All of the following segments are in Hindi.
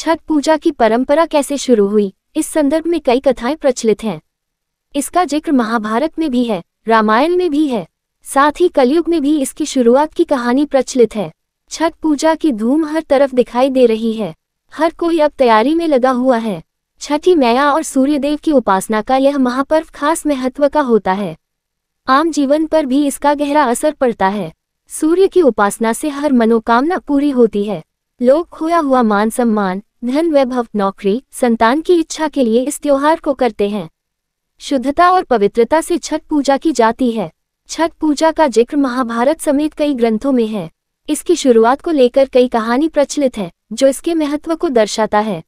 छठ पूजा की परंपरा कैसे शुरू हुई इस संदर्भ में कई कथाएं प्रचलित हैं इसका जिक्र महाभारत में भी है रामायण में भी है साथ ही कलयुग में भी इसकी शुरुआत की कहानी प्रचलित है छठ पूजा की धूम हर तरफ दिखाई दे रही है हर कोई अब तैयारी में लगा हुआ है छठी मैया और सूर्यदेव की उपासना का यह महापर्व खास महत्व का होता है आम जीवन पर भी इसका गहरा असर पड़ता है सूर्य की उपासना से हर मनोकामना पूरी होती है लोग खोया हुआ मान सम्मान धन वैभव नौकरी संतान की इच्छा के लिए इस त्योहार को करते हैं शुद्धता और पवित्रता से छठ पूजा की जाती है छठ पूजा का जिक्र महाभारत समेत कई ग्रंथों में है इसकी शुरुआत को लेकर कई कहानी प्रचलित है जो इसके महत्व को दर्शाता है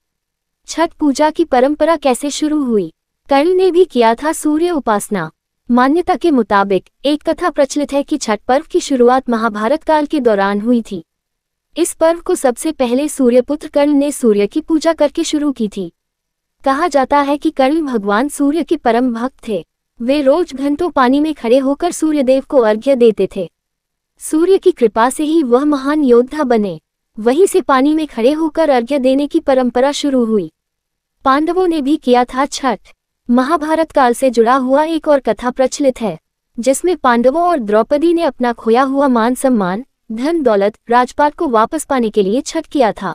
छठ पूजा की परंपरा कैसे शुरू हुई कर्ण ने भी किया था सूर्य उपासना मान्यता के मुताबिक एक कथा प्रचलित है कि छठ पर्व की शुरुआत महाभारत काल के दौरान हुई थी इस पर्व को सबसे पहले सूर्यपुत्र कर्ण ने सूर्य की पूजा करके शुरू की थी कहा जाता है कि कर्ण भगवान सूर्य के परम भक्त थे वे रोज घंटों पानी में खड़े होकर सूर्यदेव को अर्घ्य देते थे सूर्य की कृपा से ही वह महान योद्धा बने वहीं से पानी में खड़े होकर अर्घ्य देने की परंपरा शुरू हुई पांडवों ने भी किया था छठ महाभारत काल से जुड़ा हुआ एक और कथा प्रचलित है जिसमें पांडवों और द्रौपदी ने अपना खोया हुआ मान सम्मान धन दौलत राजपाट को वापस पाने के लिए छठ किया था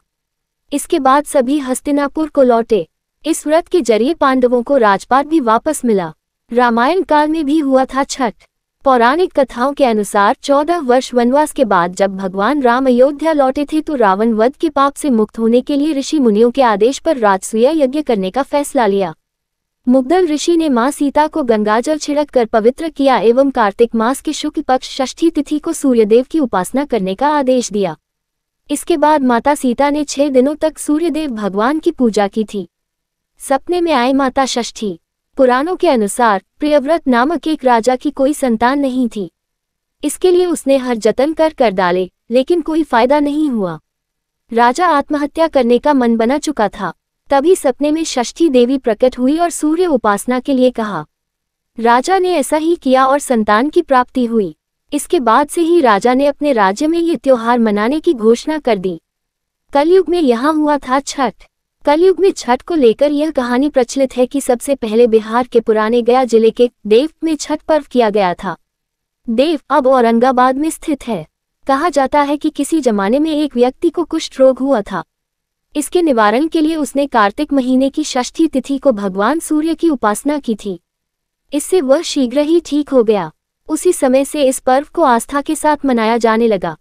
इसके बाद सभी हस्तिनापुर को लौटे इस व्रत के जरिए पांडवों को राजपाट भी वापस मिला रामायण काल में भी हुआ था छठ पौराणिक कथाओं के अनुसार चौदह वर्ष वनवास के बाद जब भगवान राम अयोध्या लौटे थे तो रावण वध के पाप से मुक्त होने के लिए ऋषि मुनियों के आदेश पर राजसूय यज्ञ करने का फैसला लिया मुग्धल ऋषि ने मां सीता को गंगाजल छिड़क कर पवित्र किया एवं कार्तिक मास के शुक्ल पक्ष षष्ठी तिथि को सूर्यदेव की उपासना करने का आदेश दिया इसके बाद माता सीता ने छह दिनों तक सूर्यदेव भगवान की पूजा की थी सपने में आए माता षष्ठी पुराणों के अनुसार प्रियव्रत नामक एक राजा की कोई संतान नहीं थी इसके लिए उसने हर जतन कर कर डाले लेकिन कोई फायदा नहीं हुआ राजा आत्महत्या करने का मन बना चुका था तभी सपने में षष्ठी देवी प्रकट हुई और सूर्य उपासना के लिए कहा राजा ने ऐसा ही किया और संतान की प्राप्ति हुई इसके बाद से ही राजा ने अपने राज्य में ये त्योहार मनाने की घोषणा कर दी कलयुग में यहाँ हुआ था छठ कलयुग में छठ को लेकर यह कहानी प्रचलित है कि सबसे पहले बिहार के पुराने गया जिले के देव में छठ पर्व किया गया था देव अब औरंगाबाद में स्थित है कहा जाता है कि किसी जमाने में एक व्यक्ति को कुष्ठ रोग हुआ था इसके निवारण के लिए उसने कार्तिक महीने की षष्ठी तिथि को भगवान सूर्य की उपासना की थी इससे वह शीघ्र ही ठीक हो गया उसी समय से इस पर्व को आस्था के साथ मनाया जाने लगा